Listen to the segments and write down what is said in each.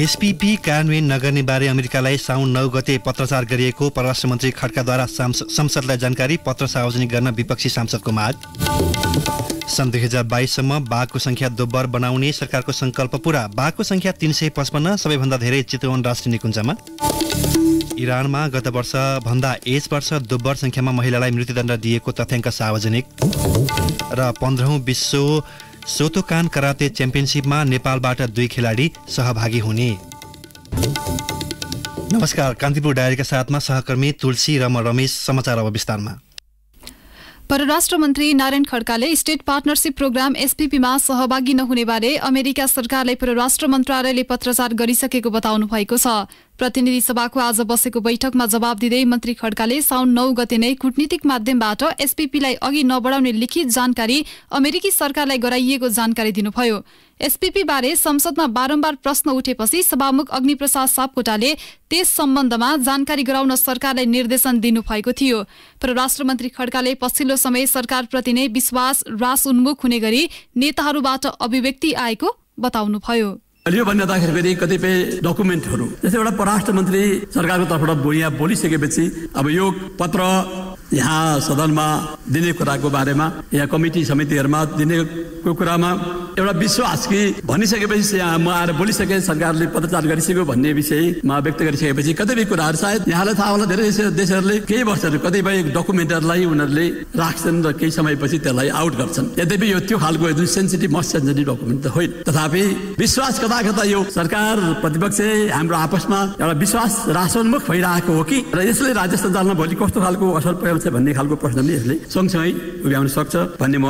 SPP कार्यान्वयन नगर्ने बारे अमेरिकालाई साउन नौ गते पत्रचार गरिएको परराष्ट्र मन्त्री खड्काद्वारा संसदलाई जानकारी पत्र सार्वजनिक गर्न विपक्षी सांसदको माग सन् दुई हजार बाइससम्म बाघको संख्या दोब्बर बनाउने सरकारको संकल्प पूरा बाघको संख्या तिन सय पचपन्न सबैभन्दा धेरै चितवन राष्ट्रिय निकुञ्जमा इरानमा गत वर्ष भन्दा यस वर्ष दोब्बर संख्यामा महिलालाई मृत्युदण्ड दिएको तथ्याङ्क सार्वजनिक र पन्ध्रौँ विश्व सोतोकान कराते च्याम्पियनसिपमा नेपालबाट दुई खेलाडी सहभागी हुने नमस्कार कान्तिपुर डायरीका साथमा सहकर्मी तुलसी र म रमेश समाचार अब विस्तारमा परराष्ट्र मन्त्री नारायण खड्काले स्टेट पार्टनरसिप प्रोग्राम एसपीपीमा सहभागी नहुनेबारे अमेरिका सरकारलाई परराष्ट्र मन्त्रालयले पत्रचार गरिसकेको बताउनु भएको छ प्रतिनिधि सभाको आज बसेको बैठकमा जवाब दिँदै मन्त्री खड्काले साउन नौ गते नै कूटनीतिक माध्यमबाट एसपीपीलाई अघि नबढाउने लिखित जानकारी अमेरिकी सरकारलाई गराइएको जानकारी दिनुभयो एसपीपी बारे संसदमा बारम्बार प्रश्न उठेपछि सभामुख अग्निप्रसाद सापकोटाले त्यस सम्बन्धमा जानकारी गराउन सरकारलाई निर्देशन दिनुभएको थियो परराष्ट्र मन्त्री खड्काले पछिल्लो समय सरकारप्रति नै विश्वास रास उन्मुख हुने गरी नेताहरूबाट अभिव्यक्ति आएको बताउनुभयो यो भन्दाखेरि फेरि कतिपय डकुमेन्टहरू जस्तै एउटा परराष्ट्र मन्त्री सरकारको तर्फबाट बोलिया बोलिसकेपछि अब यो पत्र यहाँ सदनमा दिने कुराको बारेमा यहाँ कमिटी समितिहरूमा दिनेको कुरामा एउटा विश्वास कि भनिसकेपछि यहाँ म आएर बोलिसके सरकारले पत्रचार गरिसक्यो भन्ने विषयमा व्यक्त गरिसकेपछि कतिपय कुराहरू सायद यहाँलाई थाहा होला धेरै देशहरूले केही वर्षहरू कतिपय डकुमेन्टहरूलाई उनीहरूले राख्छन् र केही समयपछि त्यसलाई आउट गर्छन् यद्यपि यो त्यो खालको जुन सेन्सिटिभ मस्ट सेन्सिटिभ डकुमेन्ट त होइन तथापि विश्वास कता कता यो सरकार प्रतिपक्ष हाम्रो आपसमा एउटा विश्वास रासोन्मुख भइरहेको हो कि र यसले राज्य सञ्चालनमा भोलि कस्तो खालको असर भन्ने खालको प्रश्न पनि यसले सँगसँगै उभ्याउन सक्छ भन्ने म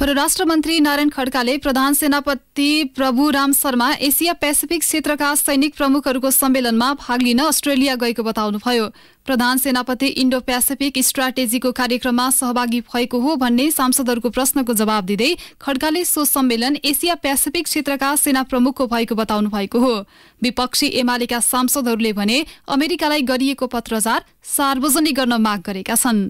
परराष्ट्र मन्त्री नारायण खड्काले प्रधान सेनापति प्रभु राम शर्मा एसिया पेसिफिक क्षेत्रका सैनिक प्रमुखहरूको सम्मेलनमा भाग लिन अस्ट्रेलिया गएको बताउनुभयो प्रधान सेनापति इन्डो पेसिफिक स्ट्राटेजीको कार्यक्रममा सहभागी भएको हो भन्ने सांसदहरूको प्रश्नको जवाब दिँदै खड्काले सो सम्मेलन एसिया पेसिफिक क्षेत्रका सेना प्रमुखको भएको बताउनु भएको हो विपक्षी एमालेका सांसदहरूले भने अमेरिकालाई गरिएको पत्रचार सार्वजनिक गर्न माग गरेका छन्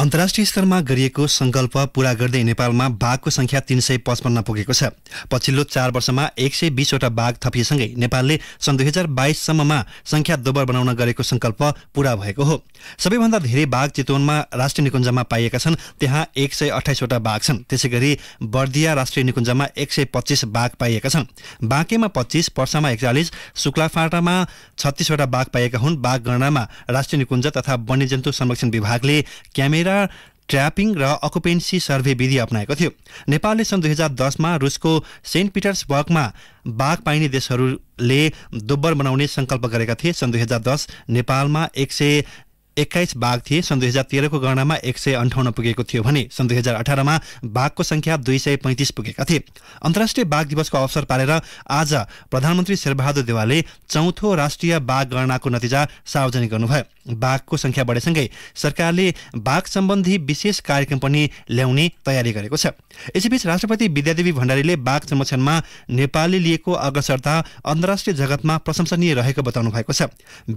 अन्तर्राष्ट्रिय स्तरमा गरिएको संकल्प पूरा गर्दै नेपालमा बाघको संख्या तीन सय पचपन्न पुगेको छ पछिल्लो चार वर्षमा एक सय बिसवटा बाघ थपिएसँगै नेपालले सन् दुई हजार बाइससम्ममा सङ्ख्या दोब्बर बनाउन गरेको संकल्प पूरा भएको हो सबैभन्दा धेरै बाघ चितवनमा राष्ट्रिय निकुञ्जमा पाइएका छन् त्यहाँ एक सय अठाइसवटा बाघ छन् त्यसै गरी बर्दिया राष्ट्रिय निकुञ्जमा एक सय पच्चिस बाघ पाइएका छन् बाँकेमा पच्चिस पर्सामा एकचालिस शुक्लाफाटामा छत्तिसवटा बाघ पाइएका हुन् बाघ गणनामा राष्ट्रिय निकुञ्ज तथा वन्यजन्तु संरक्षण विभागले क्यामेरा मिलेर ट्र्यापिङ र अकुपेन्सी सर्भे विधि अप्नाएको थियो नेपालले सन् दुई हजार दसमा रुसको सेन्ट पिटर्सबर्गमा बाघ पाइने देशहरूले दोब्बर बनाउने सङ्कल्प गरेका थिए सन् दुई हजार दस नेपालमा एक सय एक्काइस बाघ थिए सन् दुई हजार तेह्रको गणनामा एक सय अन्ठाउन्न पुगेको थियो भने सन् दुई हजार अठारमा बाघको संख्या दुई सय पैँतिस पुगेका थिए अन्तर्राष्ट्रिय बाघ दिवसको अवसर पारेर आज प्रधानमन्त्री शेरबहादुर देवालले चौथो राष्ट्रिय बाघ गणनाको नतिजा सार्वजनिक गर्नुभयो बाघको संख्या बढेसँगै सरकारले बाघ सम्बन्धी विशेष कार्यक्रम पनि ल्याउने तयारी गरेको छ यसैबीच राष्ट्रपति विद्यादेवी भण्डारीले बाघ संरक्षणमा नेपालले लिएको अग्रसरता अन्तर्राष्ट्रिय जगतमा प्रशंसनीय रहेको बताउनु भएको छ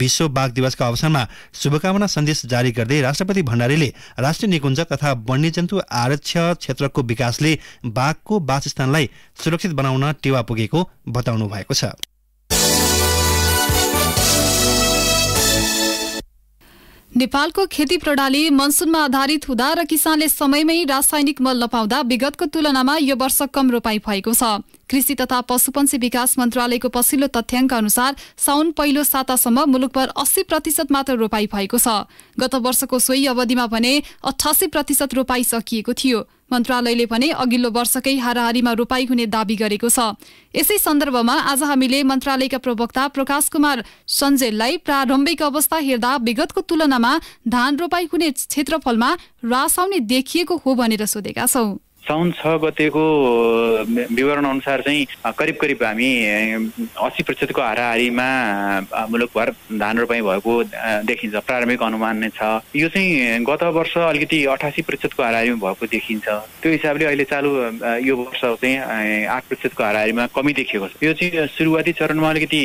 विश्व बाघ दिवसको अवसरमा शुभकामना सन्देश जारी गर्दै राष्ट्रपति भण्डारीले राष्ट्रिय निकुञ्ज तथा वन्यजन्तु आरक्ष क्षेत्रको विकासले बाघको वासस्थानलाई सुरक्षित बनाउन टेवा पुगेको बताउनु भएको छ नेपालको खेती प्रणाली मनसुनमा आधारित हुँदा र किसानले समयमै रासायनिक मल नपाउँदा विगतको तुलनामा यो वर्ष कम रोपाई भएको छ कृषि तथा पशुपन्छी विकास मन्त्रालयको पछिल्लो तथ्याङ्क अनुसार साउन पहिलो सातासम्म मुलुकभर अस्सी प्रतिशत मात्र रोपाई भएको छ गत वर्षको सोही अवधिमा भने अठासी प्रतिशत रोपाई सकिएको थियो मन्त्रालयले भने अघिल्लो वर्षकै हाराहारीमा रोपाई हुने दावी गरेको छ यसै सन्दर्भमा आज हामीले मन्त्रालयका प्रवक्ता प्रकाश कुमार सञ्जेललाई प्रारम्भिक अवस्था हेर्दा विगतको तुलनामा धान रोपाई हुने क्षेत्रफलमा ह्रास आउने देखिएको हो भनेर सोधेका छौं साउन छ गतेको विवरण अनुसार चाहिँ करिब करिब हामी अस्सी प्रतिशतको हाराहारीमा मुलुकभर धान रोपाइँ भएको देखिन्छ प्रारम्भिक अनुमान नै छ यो चाहिँ गत वर्ष अलिकति अठासी प्रतिशतको हाराहारीमा भएको देखिन्छ त्यो हिसाबले अहिले चालु यो वर्ष चाहिँ आठ प्रतिशतको हाराहारीमा कमी देखिएको छ यो चाहिँ सुरुवाती चरणमा अलिकति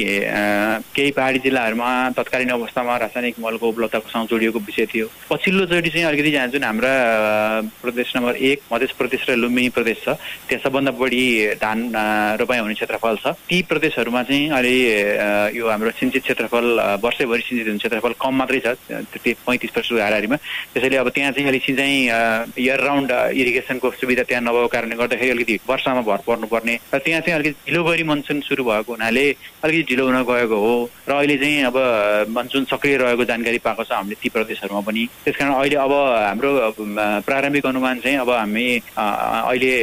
केही पहाडी जिल्लाहरूमा तत्कालीन अवस्थामा रासायनिक मलको उपलब्धतासँग जोडिएको विषय थियो पछिल्लो चोटि चाहिँ अलिकति जहाँ जुन हाम्रा प्रदेश नम्बर एक मधेस प्रदेश र लुम्बिनी प्रदेश छ त्यहाँ सबभन्दा बढी धान रोपाइ हुने क्षेत्रफल छ ती प्रदेशहरूमा चाहिँ अहिले यो हाम्रो सिन्चित क्षेत्रफल वर्षैभरि सिन्चित हुने क्षेत्रफल कम मात्रै छ त्यति पैँतिस प्रतिशत हाराहारीमा त्यसैले अब त्यहाँ चाहिँ अलिक सिँचाइ इयर राउन्ड इरिगेसनको सुविधा त्यहाँ नभएको कारणले गर्दाखेरि अलिकति वर्षामा भर पर्नुपर्ने र त्यहाँ चाहिँ अलिकति ढिलो गरी मनसुन सुरु भएको हुनाले अलिकति ढिलो हुन गएको हो र अहिले चाहिँ अब मनसुन सक्रिय रहेको जानकारी पाएको छ हामीले ती प्रदेशहरूमा पनि त्यसकारण अहिले अब हाम्रो प्रारम्भिक अनुमान चाहिँ अब हामी अहिले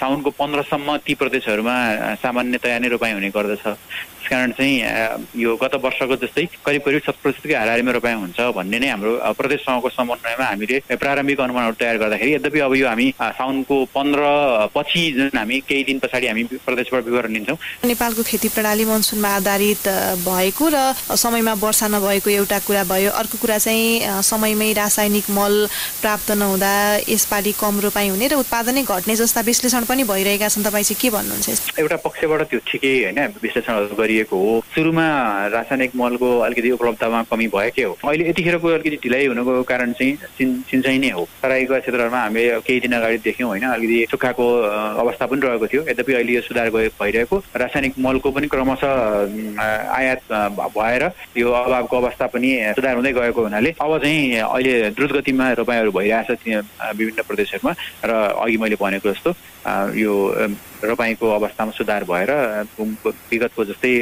साउनको पन्ध्रसम्म ती प्रदेशहरूमा सामान्यतया नै रोपाइँ हुने गर्दछ त्यसकारण चाहिँ यो गत वर्षको जस्तै करिब करिब शत प्रतिशतकै हारिमा रोपाइँ हुन्छ भन्ने नै हाम्रो प्रदेशसँगको समन्वयमा हामीले प्रारम्भिक अनुमानहरू तयार गर्दाखेरि यद्यपि अब यो हामी साउनको पन्ध्र पछि जुन हामी केही दिन पछाडि हामी प्रदेशबाट विवरण लिन्छौँ नेपालको खेती प्रणाली मनसुनमा आधारित भएको र समयमा वर्षा नभएको एउटा कुरा भयो अर्को कुरा चाहिँ समयमै रासायनिक मल प्राप्त नहुँदा यसपालि कम रोपाइ हुने र उत्पादनै घट्ने जस्ता विश्लेषण पनि भइरहेका छन् तपाईँ चाहिँ के भन्नुहुन्छ एउटा पक्षबाट त्यो ठिकै होइन विश्लेषण गरियो गरिएको हो सुरुमा रासायनिक मलको अलिकति उपलब्धतामा कमी भएकै हो अहिले यतिखेरको अलिकति ढिलाइ हुनुको कारण चाहिँ सिन्चाइ नै हो तराईका क्षेत्रहरूमा हामीले केही दिन अगाडि देख्यौँ होइन अलिकति सुक्खाको अवस्था पनि रहेको थियो यद्यपि अहिले यो सुधार भइरहेको रासायनिक मलको पनि क्रमशः आयात भएर यो अभावको अवस्था पनि सुधार हुँदै गएको हुनाले अब चाहिँ अहिले द्रुत गतिमा रोपाइहरू भइरहेछ विभिन्न प्रदेशहरूमा र अघि मैले भनेको जस्तो यो रपाईँको अवस्थामा सुधार भएर विगतको जस्तै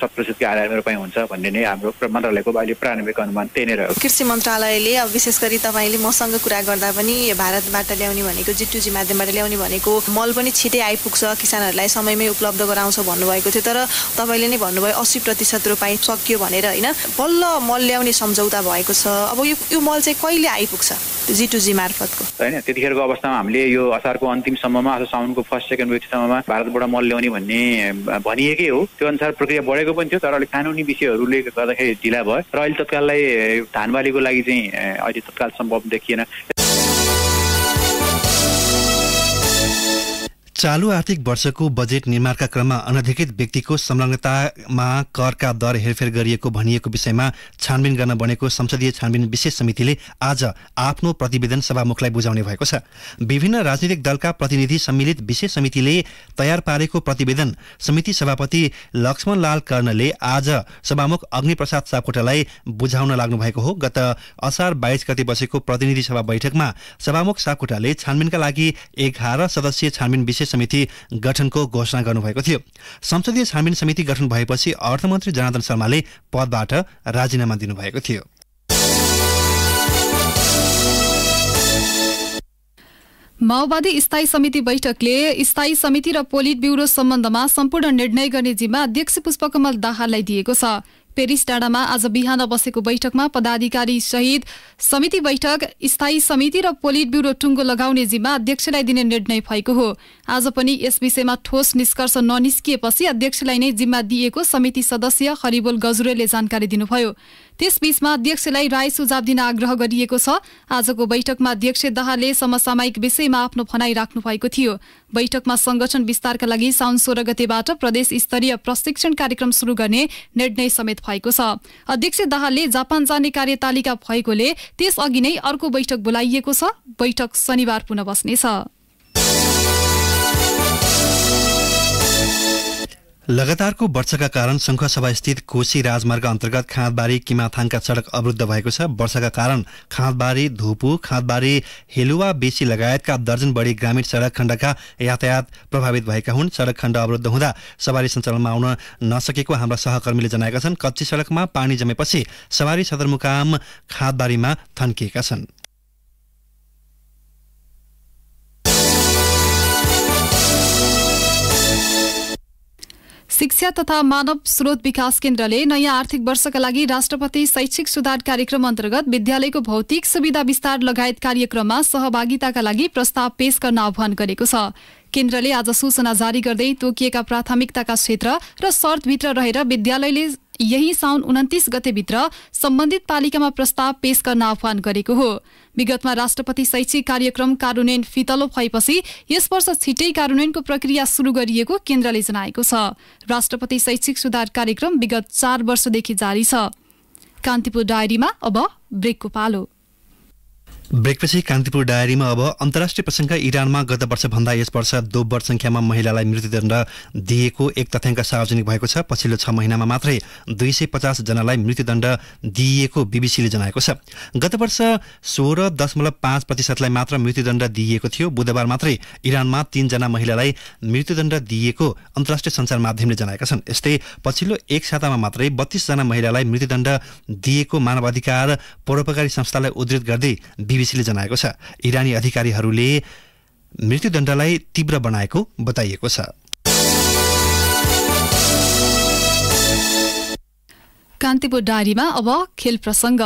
सत प्रतिशतको आधारमा रोपाइँ हुन्छ भन्ने नै हाम्रो मन्त्रालयको अहिले प्रारम्भिक अनुमान त्यही नै रह्यो कृषि मन्त्रालयले अब विशेष गरी तपाईँले मसँग कुरा गर्दा पनि भारतबाट ल्याउने भनेको जिटुजी माध्यमबाट ल्याउने भनेको मल पनि छिटै आइपुग्छ किसानहरूलाई समयमै उपलब्ध गराउँछ भन्नुभएको थियो तर तपाईँले नै भन्नुभयो अस्सी प्रतिशत रोपाइँ सकियो भनेर होइन बल्ल मल ल्याउने सम्झौता भएको छ अब यो यो मल चाहिँ कहिले आइपुग्छ जिटुजी मार्फतको होइन त्यतिखेरको अवस्थामा हामीले यो असारको अन्तिमसम्ममा अथवा साउनको फर्स्ट सेकेन्ड विकसम्ममा भारतबाट मल ल्याउने भन्ने भनिएकै हो त्यो अनुसार प्रक्रिया बढेको भएको पनि थियो तर अलिक कानुनी विषयहरूले गर्दाखेरि ढिला भयो र अहिले तत्काललाई धानबालीको लागि चाहिँ अहिले तत्काल सम्भव देखिएन चालु आर्थिक वर्षको बजेट निर्माणका क्रममा अनधिकृत व्यक्तिको संलग्नतामा करका दर हेरफेर गरिएको भनिएको विषयमा छानबिन गर्न बनेको संसदीय छानबिन विशेष समितिले आज आफ्नो प्रतिवेदन सभामुखलाई बुझाउने भएको छ विभिन्न राजनीतिक दलका प्रतिनिधि सम्मिलित विशेष समितिले तयार पारेको प्रतिवेदन समिति सभापति लक्ष्मणलाल कर्णले आज सभामुख अग्निप्रसाद सापकोटालाई बुझाउन लाग्नु भएको हो गत असार बाइस गते बसेको प्रतिनिधि सभा बैठकमा सभामुख सापकोटाले छानबिनका लागि एघार सदस्यीय छानबिन विशेष समिति गठनको घोषणा गर्नुभएको थियो संसदीय छानबिन समिति गठन भएपछि अर्थमन्त्री जनादन शर्माले पदबाट राजीनामा दिनुभएको थियो माओवादी स्थायी समिति बैठकले स्थायी समिति र पोलिट ब्युरो सम्बन्धमा सम्पूर्ण निर्णय गर्ने जिम्मा अध्यक्ष पुष्पकमल दाहाललाई दिएको छ पेरिस डाँडामा आज बिहान बसेको बैठकमा पदाधिकारी सहित समिति बैठक स्थायी समिति र पोलिट ब्युरो टुङ्गो लगाउने जिम्मा अध्यक्षलाई दिने निर्णय भएको हो आज पनि यस विषयमा ठोस निष्कर्ष ननिस्किएपछि अध्यक्षलाई नै जिम्मा दिएको समिति सदस्य हरिबोल गजुरेलले जानकारी दिनुभयो त्यसबीचमा अध्यक्षलाई राय सुझाव दिन आग्रह गरिएको छ आजको बैठकमा अध्यक्ष दाहालले समसामयिक विषयमा आफ्नो भनाइ राख्नु भएको थियो बैठकमा संगठन विस्तारका लागि साउन सोह्र गतेबाट प्रदेश स्तरीय प्रशिक्षण कार्यक्रम शुरू गर्ने निर्णय समेत भएको छ अध्यक्ष दाहालले जापान जाने कार्यतालिका भएकोले त्यसअघि नै अर्को बैठक बोलाइएको छ बैठक शनिबार पुनः बस्नेछ लगातारको वर्षाका कारण शङ्खसभास्थित कोशी राजमार्ग अन्तर्गत खाँदबारी किमाथाङका सड़क अवरुद्ध भएको छ वर्षाका कारण खाँदबारी धुपु खाँदबारी हेलुवा बेसी लगायतका दर्जन बढी ग्रामीण सड़क खण्डका यातायात प्रभावित भएका हुन् सड़क खण्ड अवरुद्ध हुँदा सवारी सञ्चालनमा आउन नसकेको हाम्रा सहकर्मीले जनाएका छन् कच्ची सड़कमा पानी जमेपछि सवारी सदरमुकाम खाँदबारीमा थन्किएका छन् शिक्षा तथा मानव स्रोत विकास केन्द्रले नयाँ आर्थिक वर्षका लागि राष्ट्रपति शैक्षिक सुधार कार्यक्रम अन्तर्गत विद्यालयको भौतिक सुविधा विस्तार लगायत कार्यक्रममा सहभागिताका लागि प्रस्ताव पेश गर्न आह्वान गरेको छ केन्द्रले आज सूचना जारी गर्दै तोकिएका प्राथमिकताका क्षेत्र र शर्तभित्र रहेर विद्यालयले यही साउन उन्तिस गतेभित्र सम्बन्धित पालिकामा प्रस्ताव पेश गर्न आह्वान गरेको हो विगतमा राष्ट्रपति शैक्षिक कार्यक्रम कार्यान्वयन फितलो भएपछि यस वर्ष छिटै कार्यान्वयनको प्रक्रिया सुरु गरिएको केन्द्रले जनाएको छ राष्ट्रपति शैक्षिक सुधार कार्यक्रम विगत चार वर्षदेखि जारी छ कान्तिपुर डायरीमा अब ब्रेकको पालो ब्रेकपछि कान्तिपुर डायरीमा अब अन्तर्राष्ट्रिय प्रसङ्ग इरानमा गत वर्षभन्दा यस वर्ष दोब्बर सङ्ख्यामा महिलालाई मृत्युदण्ड दिएको एक तथ्याङ्क सार्वजनिक भएको छ पछिल्लो छ महिनामा मात्रै दुई सय पचासजनालाई मृत्युदण्ड दिइएको बिबिसीले जनाएको छ गत वर्ष सोह्र दशमलव पाँच प्रतिशतलाई मात्र मृत्युदण्ड दिइएको थियो बुधबार मात्रै इरानमा तीनजना महिलालाई मृत्युदण्ड दिइएको अन्तर्राष्ट्रिय सञ्चार माध्यमले जनाएका छन् यस्तै पछिल्लो एक सातामा मात्रै बत्तीसजना महिलालाई मृत्युदण्ड दिएको मानवाधिकार परोपकारी संस्थालाई उद्धित गर्दै बिबिसीले जनाएको छ इरानी अधिकारीहरूले मृत्युदण्डलाई तीव्र बनाएको बताइएको छ कान्तिपुर डायरीमा अब खेल प्रसङ्ग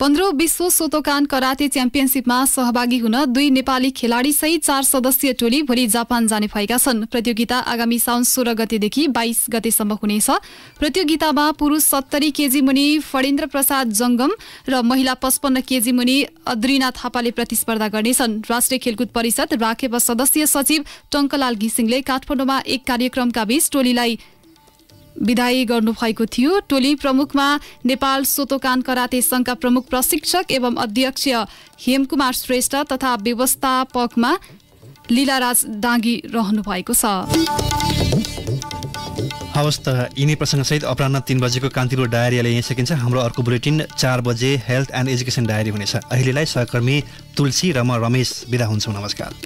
पन्ध्रौं विश्व सोतोकान कराते च्याम्पियनसिपमा सहभागी हुन दुई नेपाली खेलाडी सहित चार सदस्यीय टोली भोलि जापान जाने भएका छन् प्रतियोगिता आगामी साउन सोह्र गतेदेखि बाइस गतेसम्म हुनेछ प्रतियोगितामा पुरुष सत्तरी केजी मुनि फडेन्द्र प्रसाद जङ्गम र महिला पचपन्न केजी मुनि अद्रिना थापाले प्रतिस्पर्धा गर्नेछन् राष्ट्रिय खेलकुद परिषद राखेप सदस्यीय सचिव टङ्कलाल घिसिङले काठमाडौँमा एक कार्यक्रमका बीच टोलीलाई विदाई गर्नुभएको थियो टोली प्रमुखमा नेपाल सोतोकान कराते सङ्घका प्रमुख प्रशिक्षक एवं अध्यक्ष हेमकुमार श्रेष्ठ तथा व्यवस्थापकमा लीलाराज डाँगी रहनु भएको छ हवस् त यिनै प्रसङ्गसहित अपराह तिन बजेको कान्तिपुर डायरीले यहीँ सकिन्छ हाम्रो अर्को बुलेटिन चार बजे हेल्थ एन्ड एजुकेसन डायरी हुनेछ अहिलेलाई सहकर्मी तुलसी र म रमेश बिदा हुन्छौँ नमस्कार